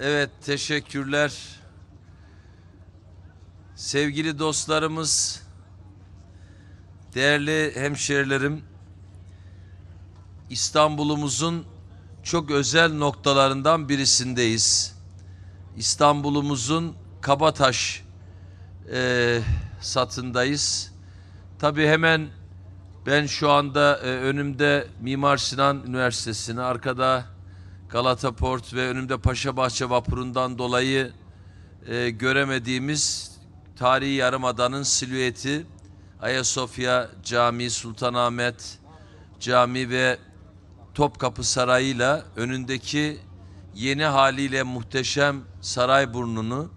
Evet teşekkürler. Sevgili dostlarımız, değerli hemşerilerim, İstanbul'umuzun çok özel noktalarından birisindeyiz. İstanbul'umuzun Kabataş e, satındayız. Tabii hemen ben şu anda e, önümde Mimar Sinan Üniversitesi'ni, arkada Galata Port ve önümde Paşabahçe vapurundan dolayı e, göremediğimiz tarihi yarımadanın silüeti Ayasofya Camii, Sultanahmet Camii ve Topkapı Sarayı ile önündeki yeni haliyle muhteşem Saray Burnunu,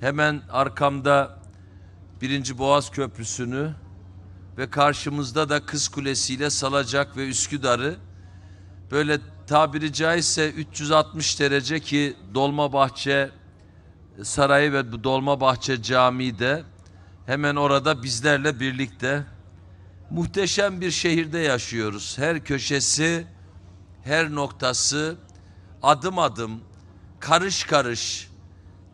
hemen arkamda Birinci Boğaz Köprüsü'nü ve karşımızda da Kız Kulesi ile Salacak ve Üsküdar'ı böyle tabiri caizse 360 derece ki Dolmabahçe Sarayı ve Dolmabahçe de hemen orada bizlerle birlikte muhteşem bir şehirde yaşıyoruz. Her köşesi, her noktası adım adım, karış karış,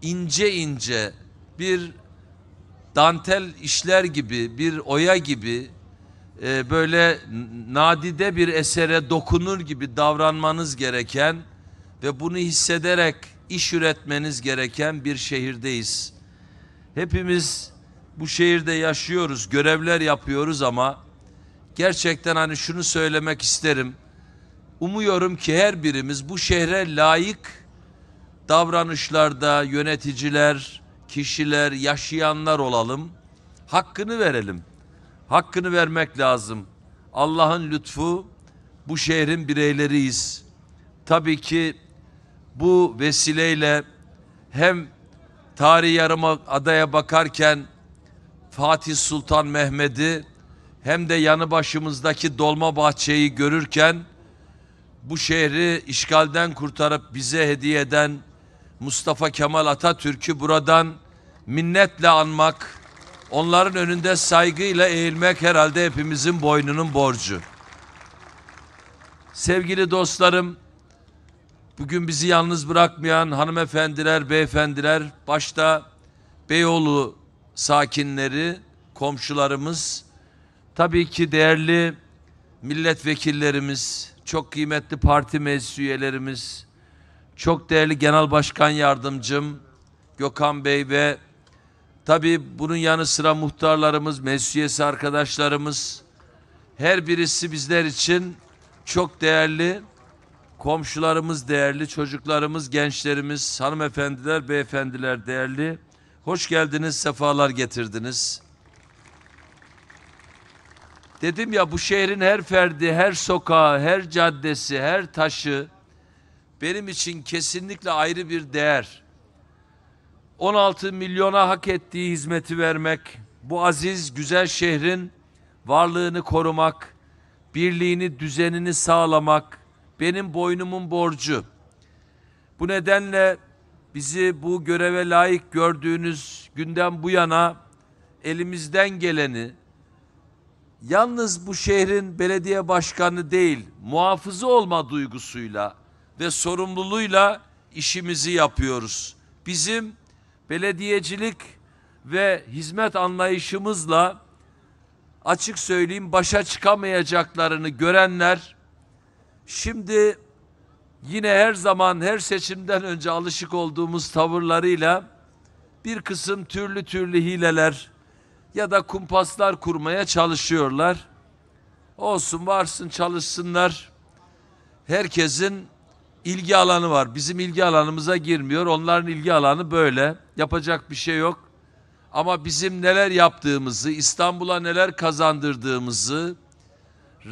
ince ince bir dantel işler gibi, bir oya gibi e, böyle nadide bir esere dokunur gibi davranmanız gereken ve bunu hissederek iş üretmeniz gereken bir şehirdeyiz. Hepimiz bu şehirde yaşıyoruz, görevler yapıyoruz ama gerçekten hani şunu söylemek isterim. Umuyorum ki her birimiz bu şehre layık davranışlarda yöneticiler, kişiler, yaşayanlar olalım. Hakkını verelim hakkını vermek lazım. Allah'ın lütfu bu şehrin bireyleriyiz. Tabii ki bu vesileyle hem tarih yarım adaya bakarken Fatih Sultan Mehmet'i hem de yanı başımızdaki dolma bahçeyi görürken bu şehri işgalden kurtarıp bize hediye eden Mustafa Kemal Atatürk'ü buradan minnetle anmak Onların önünde saygıyla eğilmek herhalde hepimizin boynunun borcu. Sevgili dostlarım, bugün bizi yalnız bırakmayan hanımefendiler, beyefendiler, başta Beyoğlu sakinleri, komşularımız, tabii ki değerli milletvekillerimiz, çok kıymetli parti meclis üyelerimiz, çok değerli Genel Başkan Yardımcım Gökhan Bey ve Tabi bunun yanı sıra muhtarlarımız, meclisiyesi arkadaşlarımız her birisi bizler için çok değerli. Komşularımız değerli, çocuklarımız, gençlerimiz, hanımefendiler, beyefendiler değerli. Hoş geldiniz, sefalar getirdiniz. Dedim ya bu şehrin her ferdi, her sokağı, her caddesi, her taşı benim için kesinlikle ayrı bir değer. 16 milyona hak ettiği hizmeti vermek, bu aziz güzel şehrin varlığını korumak, birliğini, düzenini sağlamak benim boynumun borcu. Bu nedenle bizi bu göreve layık gördüğünüz günden bu yana elimizden geleni yalnız bu şehrin belediye başkanı değil, muhafızı olma duygusuyla ve sorumluluğuyla işimizi yapıyoruz. Bizim belediyecilik ve hizmet anlayışımızla açık söyleyeyim başa çıkamayacaklarını görenler şimdi yine her zaman her seçimden önce alışık olduğumuz tavırlarıyla bir kısım türlü türlü hileler ya da kumpaslar kurmaya çalışıyorlar. Olsun varsın çalışsınlar. Herkesin ilgi alanı var. Bizim ilgi alanımıza girmiyor. Onların ilgi alanı böyle. Yapacak bir şey yok. Ama bizim neler yaptığımızı, İstanbul'a neler kazandırdığımızı,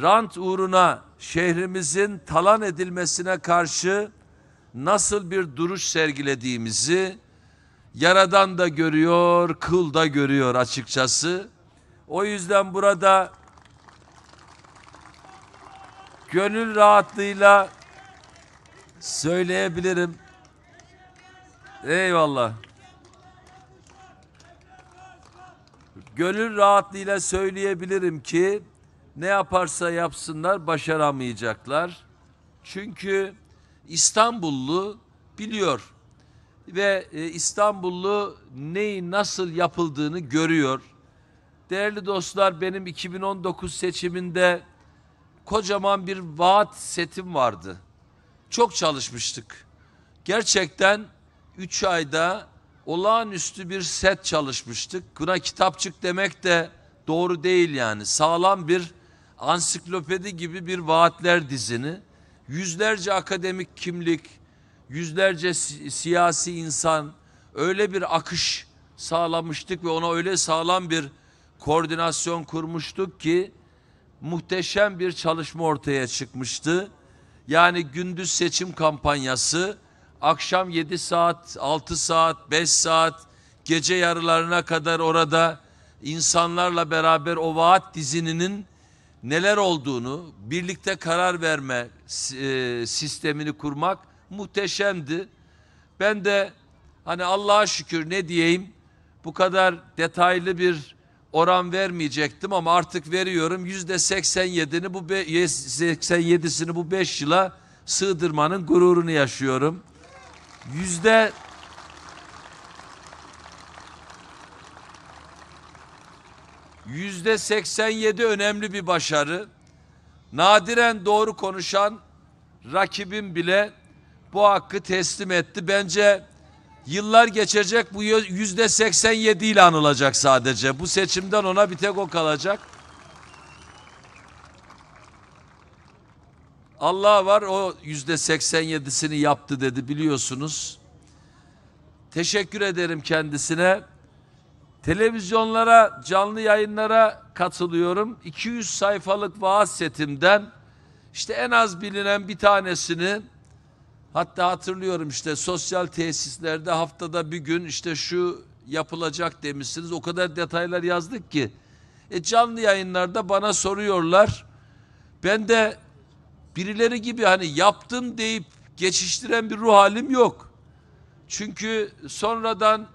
rant uğruna şehrimizin talan edilmesine karşı nasıl bir duruş sergilediğimizi yaradan da görüyor, kıl da görüyor açıkçası. O yüzden burada gönül rahatlığıyla söyleyebilirim. Eyvallah. Gönül rahatlığıyla söyleyebilirim ki ne yaparsa yapsınlar başaramayacaklar. Çünkü İstanbullu biliyor ve e, İstanbullu neyi nasıl yapıldığını görüyor. Değerli dostlar benim 2019 seçiminde kocaman bir vaat setim vardı çok çalışmıştık. Gerçekten üç ayda olağanüstü bir set çalışmıştık. Buna kitapçık demek de doğru değil yani. Sağlam bir ansiklopedi gibi bir vaatler dizini, yüzlerce akademik kimlik, yüzlerce si siyasi insan öyle bir akış sağlamıştık ve ona öyle sağlam bir koordinasyon kurmuştuk ki muhteşem bir çalışma ortaya çıkmıştı. Yani gündüz seçim kampanyası, akşam 7 saat, 6 saat, 5 saat, gece yarılarına kadar orada insanlarla beraber o vaat dizininin neler olduğunu, birlikte karar verme e, sistemini kurmak muhteşemdi. Ben de hani Allah'a şükür ne diyeyim bu kadar detaylı bir oran vermeyecektim ama artık veriyorum. Yüzde 87'sini bu 87'sini bu beş yıla sığdırmanın gururunu yaşıyorum. Yüzde Yüzde 87 önemli bir başarı. Nadiren doğru konuşan rakibim bile bu hakkı teslim etti. Bence Yıllar geçecek bu yüzde 87 ile anılacak sadece. Bu seçimden ona bir tek o kalacak. Allah var o yüzde 87'sini yaptı dedi biliyorsunuz. Teşekkür ederim kendisine. Televizyonlara, canlı yayınlara katılıyorum. 200 sayfalık vaaz setimden işte en az bilinen bir tanesini Hatta hatırlıyorum işte sosyal tesislerde haftada bir gün işte şu yapılacak demişsiniz. O kadar detaylar yazdık ki. E canlı yayınlarda bana soruyorlar. Ben de birileri gibi hani yaptım deyip geçiştiren bir ruh halim yok. Çünkü sonradan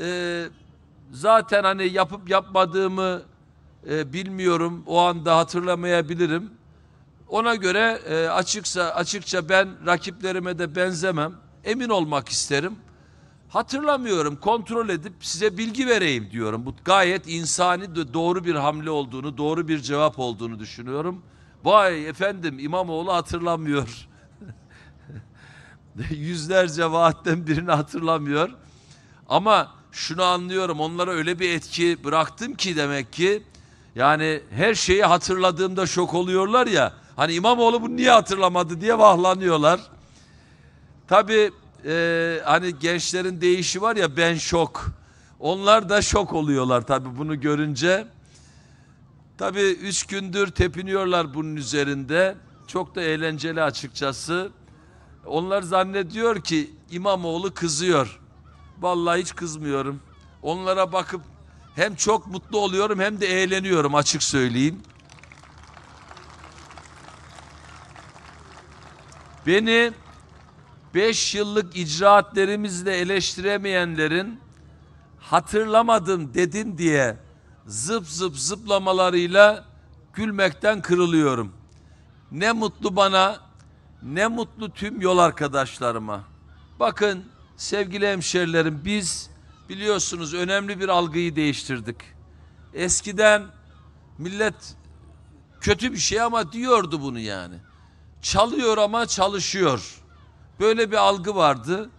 e, zaten hani yapıp yapmadığımı e, bilmiyorum. O anda hatırlamayabilirim. Ona göre e, açıksa açıkça ben rakiplerime de benzemem. Emin olmak isterim. Hatırlamıyorum kontrol edip size bilgi vereyim diyorum. Bu gayet insani de doğru bir hamle olduğunu, doğru bir cevap olduğunu düşünüyorum. Vay efendim İmamoğlu hatırlamıyor. Yüzlerce vaatten birini hatırlamıyor. Ama şunu anlıyorum onlara öyle bir etki bıraktım ki demek ki yani her şeyi hatırladığımda şok oluyorlar ya. Hani İmamoğlu bunu niye hatırlamadı diye vahlanıyorlar. Tabi e, hani gençlerin değişi var ya ben şok. Onlar da şok oluyorlar tabi bunu görünce. Tabi üç gündür tepiniyorlar bunun üzerinde. Çok da eğlenceli açıkçası. Onlar zannediyor ki İmamoğlu kızıyor. Vallahi hiç kızmıyorum. Onlara bakıp hem çok mutlu oluyorum hem de eğleniyorum açık söyleyeyim. Beni 5 yıllık icraatlerimizle eleştiremeyenlerin hatırlamadım dedin diye zıp zıp zıplamalarıyla gülmekten kırılıyorum. Ne mutlu bana, ne mutlu tüm yol arkadaşlarıma. Bakın sevgili hemşerilerim biz biliyorsunuz önemli bir algıyı değiştirdik. Eskiden millet kötü bir şey ama diyordu bunu yani çalıyor ama çalışıyor. Böyle bir algı vardı.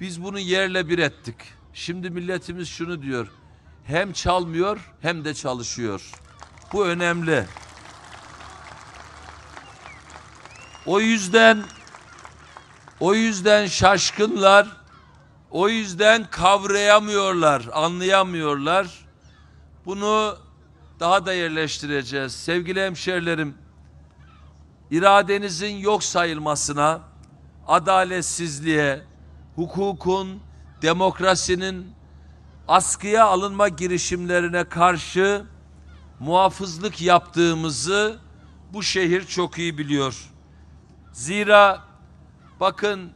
Biz bunu yerle bir ettik. Şimdi milletimiz şunu diyor. Hem çalmıyor hem de çalışıyor. Bu önemli. O yüzden o yüzden şaşkınlar. O yüzden kavrayamıyorlar, anlayamıyorlar. Bunu daha da yerleştireceğiz. Sevgili hemşerilerim, iradenizin yok sayılmasına, adaletsizliğe, hukukun, demokrasinin askıya alınma girişimlerine karşı muhafızlık yaptığımızı bu şehir çok iyi biliyor. Zira bakın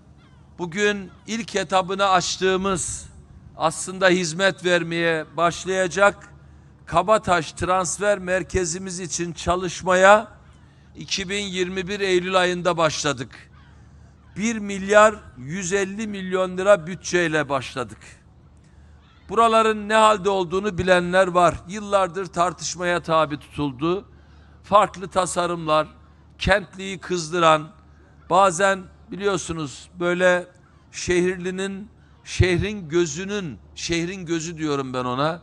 bugün ilk etabını açtığımız aslında hizmet vermeye başlayacak Kabataş Transfer Merkezimiz için çalışmaya 2021 Eylül ayında başladık. 1 milyar 150 milyon lira bütçeyle başladık. Buraların ne halde olduğunu bilenler var. Yıllardır tartışmaya tabi tutuldu. Farklı tasarımlar, kentliği kızdıran, bazen biliyorsunuz böyle şehirlinin, şehrin gözünün, şehrin gözü diyorum ben ona.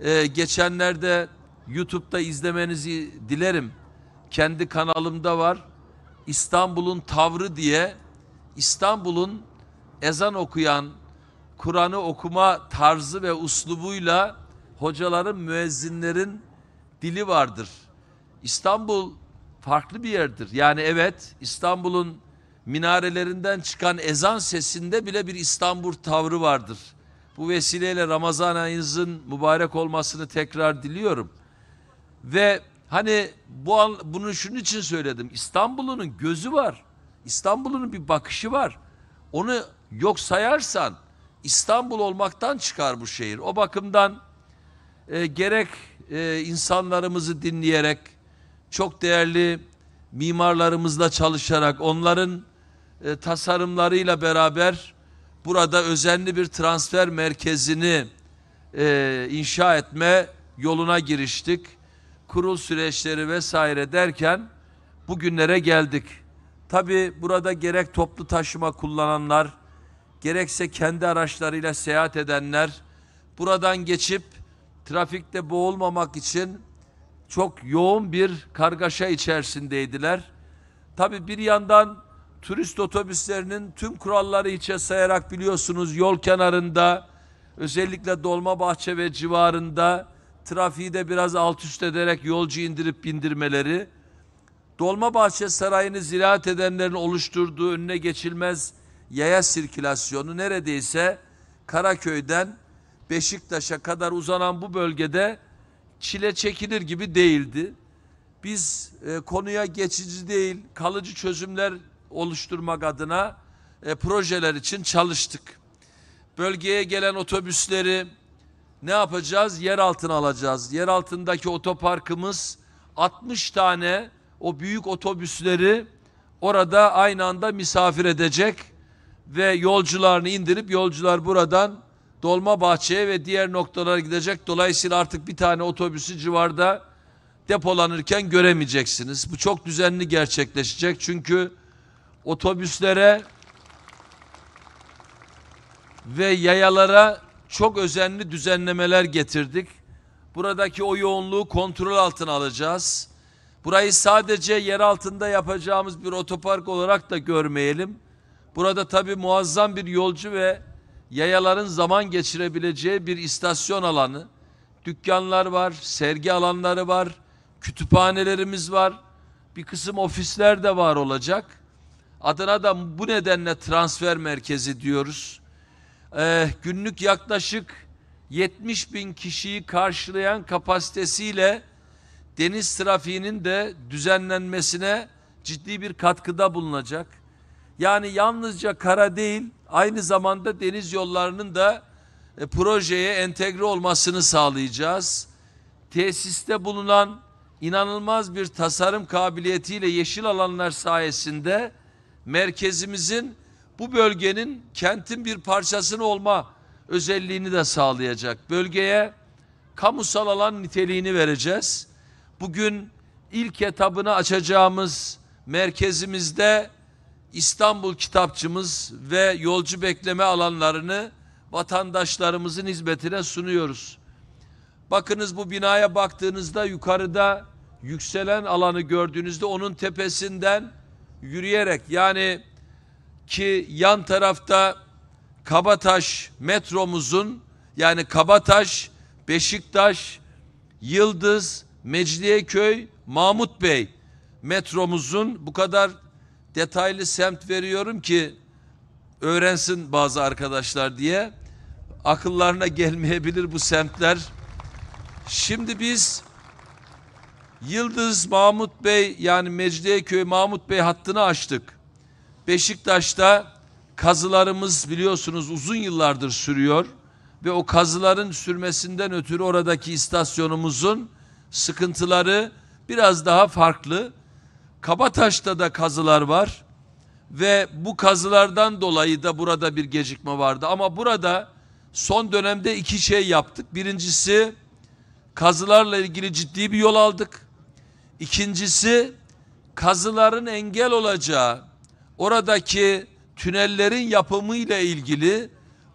Ee, geçenlerde YouTube'da izlemenizi dilerim kendi kanalımda var. İstanbul'un tavrı diye İstanbul'un ezan okuyan, Kur'an'ı okuma tarzı ve uslubuyla hocaların, müezzinlerin dili vardır. İstanbul farklı bir yerdir. Yani evet İstanbul'un minarelerinden çıkan ezan sesinde bile bir İstanbul tavrı vardır. Bu vesileyle Ramazan ayınızın mübarek olmasını tekrar diliyorum. Ve Hani bu bunu şunun için söyledim. İstanbul'un gözü var. İstanbul'un bir bakışı var. Onu yok sayarsan İstanbul olmaktan çıkar bu şehir. O bakımdan e, gerek e, insanlarımızı dinleyerek çok değerli mimarlarımızla çalışarak onların e, tasarımlarıyla beraber burada özenli bir transfer merkezini e, inşa etme yoluna giriştik kurul süreçleri vesaire derken bugünlere geldik. Tabi burada gerek toplu taşıma kullananlar, gerekse kendi araçlarıyla seyahat edenler buradan geçip trafikte boğulmamak için çok yoğun bir kargaşa içerisindeydiler. Tabi bir yandan turist otobüslerinin tüm kuralları içe sayarak biliyorsunuz yol kenarında özellikle Dolmabahçe ve civarında trafiği de biraz alt üst ederek yolcu indirip bindirmeleri, Dolmabahçe Sarayı'nı ziraat edenlerin oluşturduğu önüne geçilmez yaya sirkülasyonu neredeyse Karaköy'den Beşiktaş'a kadar uzanan bu bölgede çile çekilir gibi değildi. Biz e, konuya geçici değil, kalıcı çözümler oluşturmak adına e, projeler için çalıştık. Bölgeye gelen otobüsleri, ne yapacağız? Yer altına alacağız. Yer altındaki otoparkımız 60 tane o büyük otobüsleri orada aynı anda misafir edecek ve yolcularını indirip yolcular buradan Dolma Bahçe'ye ve diğer noktalara gidecek. Dolayısıyla artık bir tane otobüsü civarda depolanırken göremeyeceksiniz. Bu çok düzenli gerçekleşecek. Çünkü otobüslere ve yayalara çok özenli düzenlemeler getirdik. Buradaki o yoğunluğu kontrol altına alacağız. Burayı sadece yer altında yapacağımız bir otopark olarak da görmeyelim. Burada tabii muazzam bir yolcu ve yayaların zaman geçirebileceği bir istasyon alanı. Dükkanlar var, sergi alanları var, kütüphanelerimiz var. Bir kısım ofisler de var olacak. Adına da bu nedenle transfer merkezi diyoruz e, günlük yaklaşık 70 bin kişiyi karşılayan kapasitesiyle deniz trafiğinin de düzenlenmesine ciddi bir katkıda bulunacak. Yani yalnızca kara değil aynı zamanda deniz yollarının da e, projeye entegre olmasını sağlayacağız. Tesiste bulunan inanılmaz bir tasarım kabiliyetiyle yeşil alanlar sayesinde merkezimizin bu bölgenin kentin bir parçasını olma özelliğini de sağlayacak. Bölgeye kamusal alan niteliğini vereceğiz. Bugün ilk etabını açacağımız merkezimizde İstanbul kitapçımız ve yolcu bekleme alanlarını vatandaşlarımızın hizmetine sunuyoruz. Bakınız bu binaya baktığınızda yukarıda yükselen alanı gördüğünüzde onun tepesinden yürüyerek yani ki yan tarafta Kabataş metromuzun yani Kabataş, Beşiktaş, Yıldız, Mecidiyeköy, Mahmut Bey metromuzun bu kadar detaylı semt veriyorum ki öğrensin bazı arkadaşlar diye akıllarına gelmeyebilir bu semtler. Şimdi biz Yıldız Mahmut Bey yani Mecidiyeköy Mahmut Bey hattını açtık. Beşiktaş'ta kazılarımız biliyorsunuz uzun yıllardır sürüyor ve o kazıların sürmesinden ötürü oradaki istasyonumuzun sıkıntıları biraz daha farklı. Kabataş'ta da kazılar var ve bu kazılardan dolayı da burada bir gecikme vardı. Ama burada son dönemde iki şey yaptık. Birincisi kazılarla ilgili ciddi bir yol aldık. İkincisi kazıların engel olacağı oradaki tünellerin yapımıyla ilgili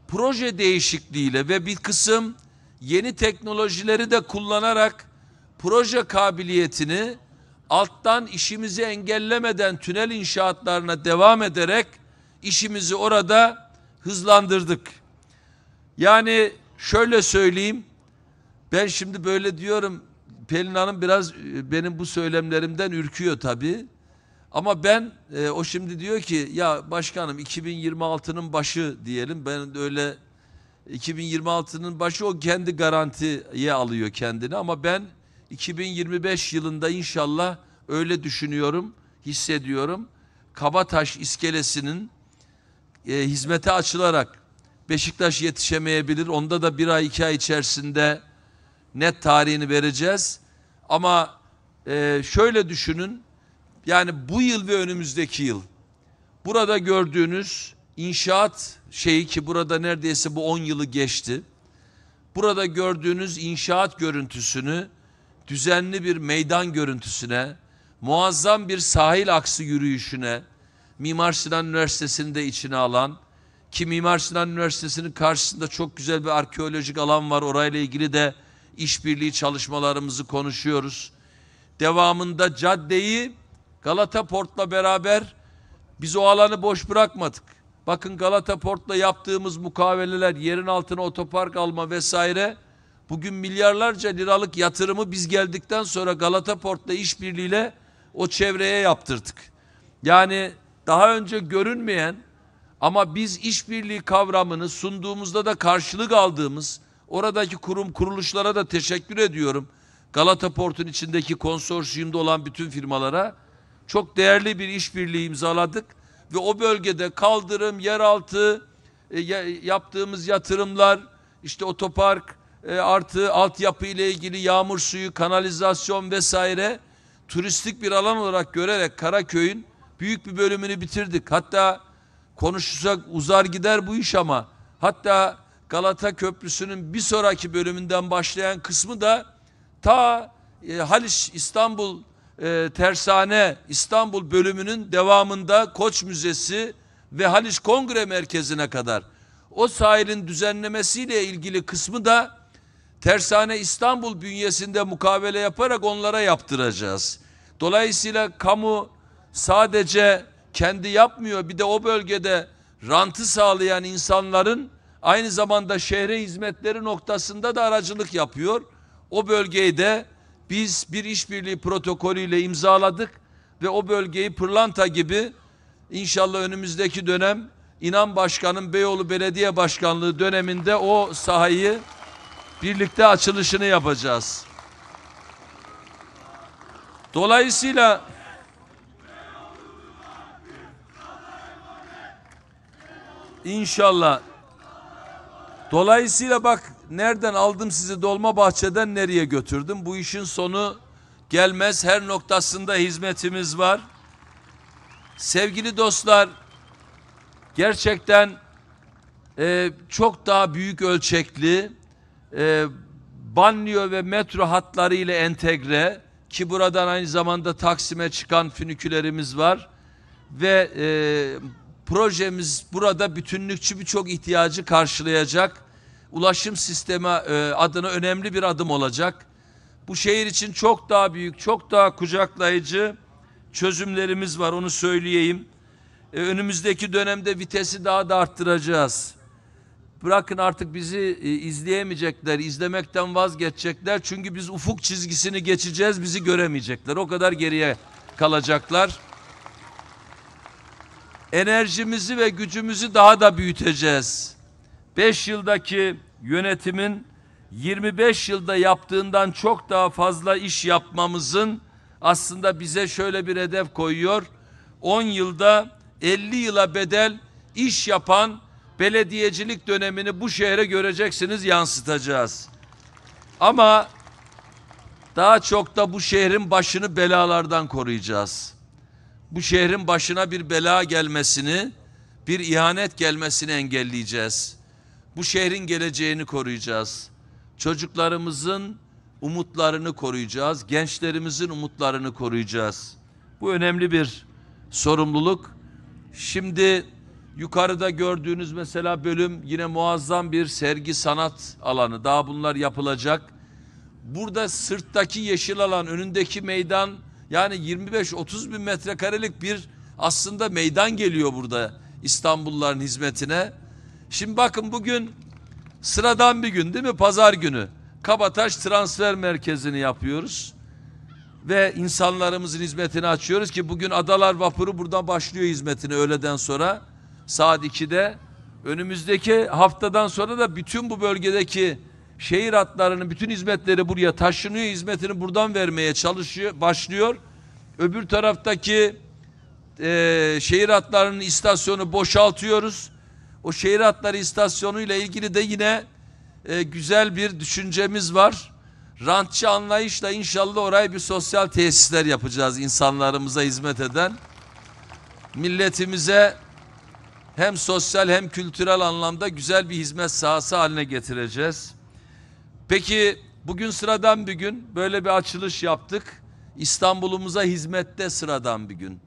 proje değişikliğiyle ve bir kısım yeni teknolojileri de kullanarak proje kabiliyetini alttan işimizi engellemeden tünel inşaatlarına devam ederek işimizi orada hızlandırdık. Yani şöyle söyleyeyim. Ben şimdi böyle diyorum. Pelin Hanım biraz e, benim bu söylemlerimden ürküyor tabii. Ama ben e, o şimdi diyor ki ya başkanım 2026'nın başı diyelim. Ben öyle 2026'nın başı o kendi garantiye alıyor kendini ama ben 2025 yılında inşallah öyle düşünüyorum, hissediyorum. Kabataş iskelesinin e, hizmete açılarak Beşiktaş yetişemeyebilir. Onda da bir ay iki ay içerisinde net tarihini vereceğiz. Ama e, şöyle düşünün yani bu yıl ve önümüzdeki yıl burada gördüğünüz inşaat şeyi ki burada neredeyse bu 10 yılı geçti. Burada gördüğünüz inşaat görüntüsünü düzenli bir meydan görüntüsüne, muazzam bir sahil aksı yürüyüşüne, Mimar Sinan Üniversitesi'ni de içine alan ki Mimar Sinan Üniversitesi'nin karşısında çok güzel bir arkeolojik alan var. Orayla ilgili de işbirliği çalışmalarımızı konuşuyoruz. Devamında caddeyi Galata Port'la beraber biz o alanı boş bırakmadık. Bakın Galata Port'la yaptığımız mukaveleler, yerin altına otopark alma vesaire. Bugün milyarlarca liralık yatırımı biz geldikten sonra Galata Port'la işbirliğiyle o çevreye yaptırdık. Yani daha önce görünmeyen ama biz işbirliği kavramını sunduğumuzda da karşılık aldığımız oradaki kurum kuruluşlara da teşekkür ediyorum. Galata Port'un içindeki konsorsiyumda olan bütün firmalara çok değerli bir işbirliği imzaladık ve o bölgede kaldırım, yeraltı e, yaptığımız yatırımlar, işte otopark e, artı altyapı ile ilgili yağmur suyu, kanalizasyon vesaire turistik bir alan olarak görerek Karaköy'ün büyük bir bölümünü bitirdik. Hatta konuşursak uzar gider bu iş ama hatta Galata Köprüsü'nün bir sonraki bölümünden başlayan kısmı da ta e, Haliç İstanbul e, Tersane İstanbul bölümünün devamında Koç Müzesi ve Haliç Kongre Merkezi'ne kadar o sahilin düzenlemesiyle ilgili kısmı da Tersane İstanbul bünyesinde mukavele yaparak onlara yaptıracağız. Dolayısıyla kamu sadece kendi yapmıyor bir de o bölgede rantı sağlayan insanların aynı zamanda şehre hizmetleri noktasında da aracılık yapıyor. O bölgeyi de biz bir işbirliği protokolüyle imzaladık ve o bölgeyi pırlanta gibi inşallah önümüzdeki dönem İnan Başkan'ın Beyoğlu Belediye Başkanlığı döneminde o sahayı birlikte açılışını yapacağız. Dolayısıyla inşallah Dolayısıyla bak Nereden aldım sizi dolma bahçeden nereye götürdüm? Bu işin sonu gelmez. Her noktasında hizmetimiz var. Sevgili dostlar, gerçekten e, çok daha büyük ölçekli e, banliyö ve metro hatları ile entegre ki buradan aynı zamanda Taksim'e çıkan fünikülerimiz var ve e, projemiz burada bütünlükçü birçok ihtiyacı karşılayacak ulaşım sistemi e, adına önemli bir adım olacak. Bu şehir için çok daha büyük, çok daha kucaklayıcı çözümlerimiz var onu söyleyeyim. E, önümüzdeki dönemde vitesi daha da arttıracağız. Bırakın artık bizi e, izleyemeyecekler, izlemekten vazgeçecekler. Çünkü biz ufuk çizgisini geçeceğiz, bizi göremeyecekler. O kadar geriye kalacaklar enerjimizi ve gücümüzü daha da büyüteceğiz. 5 yıldaki yönetimin 25 yılda yaptığından çok daha fazla iş yapmamızın aslında bize şöyle bir hedef koyuyor. 10 yılda 50 yıla bedel iş yapan belediyecilik dönemini bu şehre göreceksiniz yansıtacağız. Ama daha çok da bu şehrin başını belalardan koruyacağız. Bu şehrin başına bir bela gelmesini, bir ihanet gelmesini engelleyeceğiz. Bu şehrin geleceğini koruyacağız. Çocuklarımızın umutlarını koruyacağız. Gençlerimizin umutlarını koruyacağız. Bu önemli bir sorumluluk. Şimdi yukarıda gördüğünüz mesela bölüm yine muazzam bir sergi sanat alanı. Daha bunlar yapılacak. Burada sırttaki yeşil alan, önündeki meydan yani 25-30 bin metrekarelik bir aslında meydan geliyor burada İstanbulluların hizmetine. Şimdi bakın bugün sıradan bir gün değil mi? Pazar günü. Kabataş transfer merkezini yapıyoruz. Ve insanlarımızın hizmetini açıyoruz ki bugün Adalar Vapuru buradan başlıyor hizmetini öğleden sonra. Saat 2'de. Önümüzdeki haftadan sonra da bütün bu bölgedeki şehir hatlarının bütün hizmetleri buraya taşınıyor. Hizmetini buradan vermeye çalışıyor, başlıyor. Öbür taraftaki e, şehir hatlarının istasyonu boşaltıyoruz. O şehir hatları istasyonu ile ilgili de yine e, güzel bir düşüncemiz var. Rantçı anlayışla inşallah oraya bir sosyal tesisler yapacağız insanlarımıza hizmet eden. Milletimize hem sosyal hem kültürel anlamda güzel bir hizmet sahası haline getireceğiz. Peki bugün sıradan bir gün böyle bir açılış yaptık. İstanbul'umuza hizmette sıradan bir gün.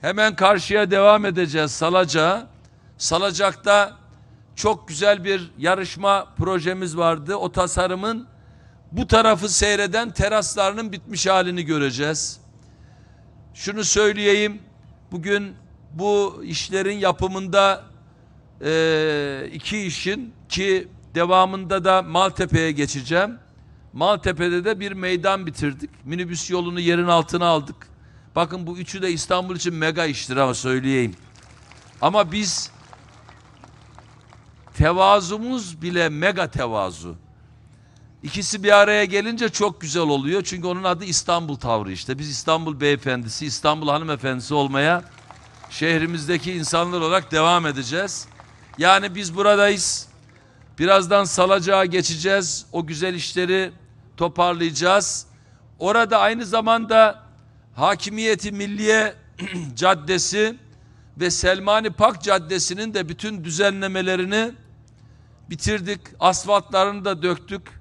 Hemen karşıya devam edeceğiz Salaca. Salacak'ta çok güzel bir yarışma projemiz vardı. O tasarımın bu tarafı seyreden teraslarının bitmiş halini göreceğiz. Şunu söyleyeyim. Bugün bu işlerin yapımında e, iki işin ki devamında da Maltepe'ye geçeceğim. Maltepe'de de bir meydan bitirdik. Minibüs yolunu yerin altına aldık. Bakın bu üçü de İstanbul için mega iştir ama söyleyeyim. Ama biz tevazumuz bile mega tevazu. İkisi bir araya gelince çok güzel oluyor. Çünkü onun adı İstanbul tavrı işte. Biz İstanbul beyefendisi, İstanbul hanımefendisi olmaya şehrimizdeki insanlar olarak devam edeceğiz. Yani biz buradayız. Birazdan salacağa geçeceğiz. O güzel işleri toparlayacağız. Orada aynı zamanda Hakimiyeti Milliye Caddesi ve Selmani Pak Caddesi'nin de bütün düzenlemelerini bitirdik. Asfaltlarını da döktük.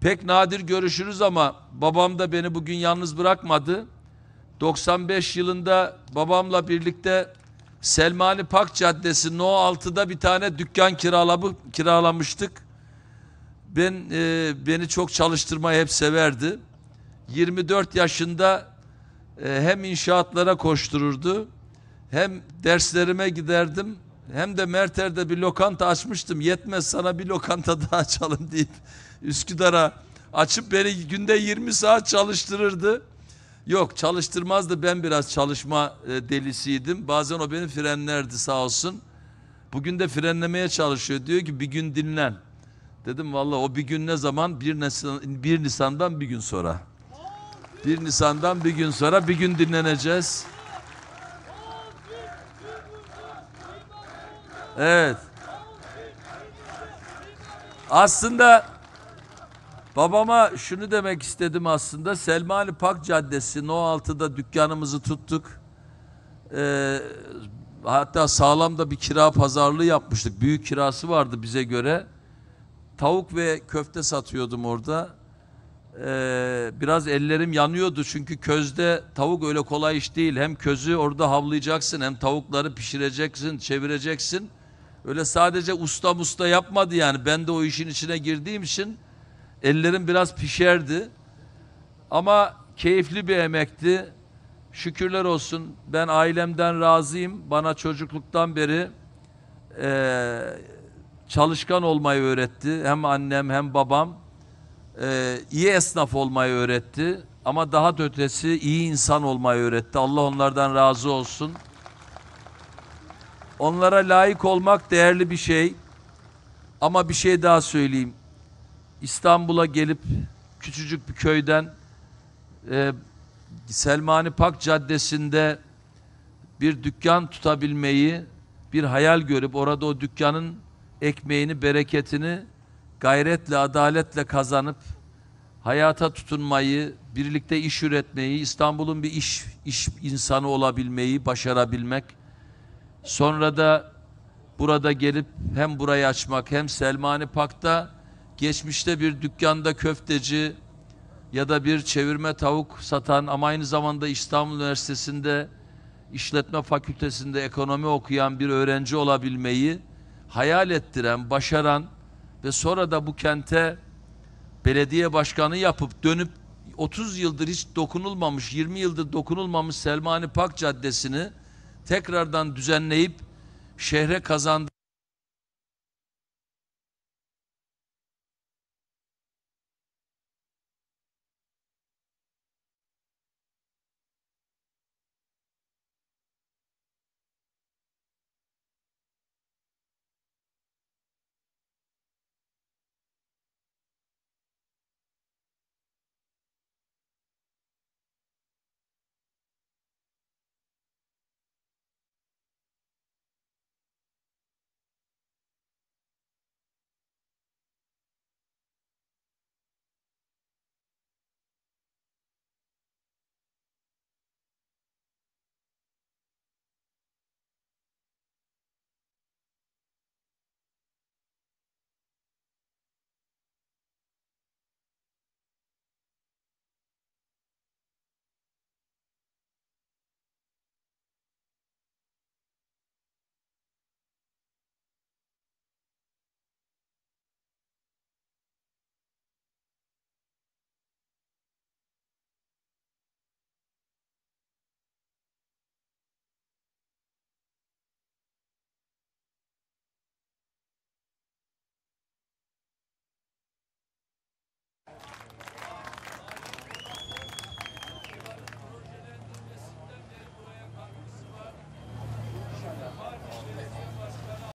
Pek nadir görüşürüz ama babam da beni bugün yalnız bırakmadı. 95 yılında babamla birlikte Selmani Pak Caddesi No 6'da bir tane dükkan kiralabı, kiralamıştık. Ben e, beni çok çalıştırmayı hep severdi. 24 yaşında e, hem inşaatlara koştururdu hem derslerime giderdim hem de Merter'de bir lokanta açmıştım yetmez sana bir lokanta daha açalım deyip Üsküdar'a açıp beni günde 20 saat çalıştırırdı. Yok çalıştırmazdı ben biraz çalışma e, delisiydim. Bazen o beni frenlerdi sağ olsun. Bugün de frenlemeye çalışıyor. Diyor ki bir gün dinlen. Dedim vallahi o bir gün ne zaman? Bir Nisan, bir Nisan'dan bir gün sonra. Bir Nisan'dan bir gün sonra bir gün dinleneceğiz. Evet. Aslında babama şunu demek istedim aslında. Selmani Pak Caddesi No 6'da dükkanımızı tuttuk. Ee, hatta sağlam da bir kira pazarlığı yapmıştık. Büyük kirası vardı bize göre. Tavuk ve köfte satıyordum orada. Ee, biraz ellerim yanıyordu çünkü közde tavuk öyle kolay iş değil. Hem közü orada havlayacaksın hem tavukları pişireceksin, çevireceksin. Öyle sadece usta musta yapmadı yani. Ben de o işin içine girdiğim için ellerim biraz pişerdi. Ama keyifli bir emekti. Şükürler olsun ben ailemden razıyım. Bana çocukluktan beri e, çalışkan olmayı öğretti. Hem annem hem babam e, iyi esnaf olmayı öğretti. Ama daha da ötesi iyi insan olmayı öğretti. Allah onlardan razı olsun. Onlara layık olmak değerli bir şey. Ama bir şey daha söyleyeyim. İstanbul'a gelip küçücük bir köyden e, Selmani Pak Caddesi'nde bir dükkan tutabilmeyi bir hayal görüp orada o dükkanın ekmeğini, bereketini gayretle, adaletle kazanıp hayata tutunmayı, birlikte iş üretmeyi, İstanbul'un bir iş, iş insanı olabilmeyi başarabilmek Sonra da burada gelip hem burayı açmak hem Selmani Pak'ta geçmişte bir dükkanda köfteci ya da bir çevirme tavuk satan ama aynı zamanda İstanbul Üniversitesi'nde işletme fakültesinde ekonomi okuyan bir öğrenci olabilmeyi hayal ettiren, başaran ve sonra da bu kente belediye başkanı yapıp dönüp 30 yıldır hiç dokunulmamış, 20 yıldır dokunulmamış Selmani Pak Caddesi'ni tekrardan düzenleyip şehre kazandı.